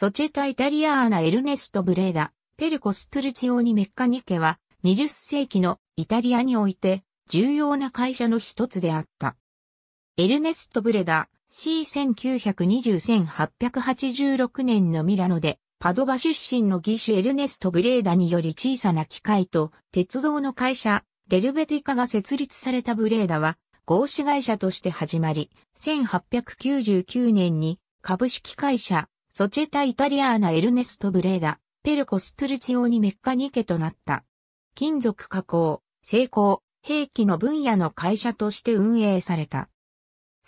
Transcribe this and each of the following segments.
ソチェタイタリアーナ・エルネスト・ブレーダ、ペルコ・ストルチオニ・メッカニケは、20世紀のイタリアにおいて、重要な会社の一つであった。エルネスト・ブレダ、C1920-1886 年のミラノで、パドバ出身の義手エルネスト・ブレーダにより小さな機械と鉄道の会社、レルベティカが設立されたブレーダは、合資会社として始まり、1899年に株式会社ソチェタイタリアーナエルネスト・ブレーダ、ペルコストゥルチオーニメッカニケとなった。金属加工、成功、兵器の分野の会社として運営された。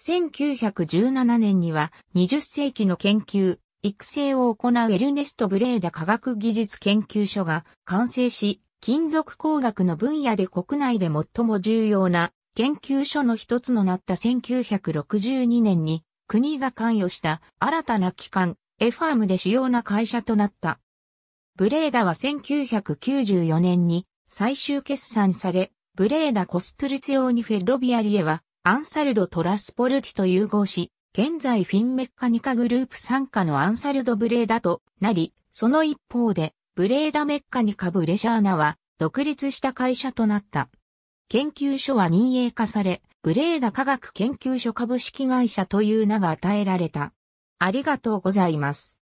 1917年には20世紀の研究、育成を行うエルネスト・ブレーダ科学技術研究所が完成し、金属工学の分野で国内で最も重要な研究所の一つのなった1962年に国が関与した新たな機関エファームで主要な会社となった。ブレーダは1994年に最終決算され、ブレーダ・コストルツィオーニ・フェロビアリエは、アンサルド・トラスポルティと融合し、現在フィンメッカニカグループ傘下のアンサルド・ブレーダとなり、その一方で、ブレーダ・メッカニカ・ブレシャーナは、独立した会社となった。研究所は民営化され、ブレーダ科学研究所株式会社という名が与えられた。ありがとうございます。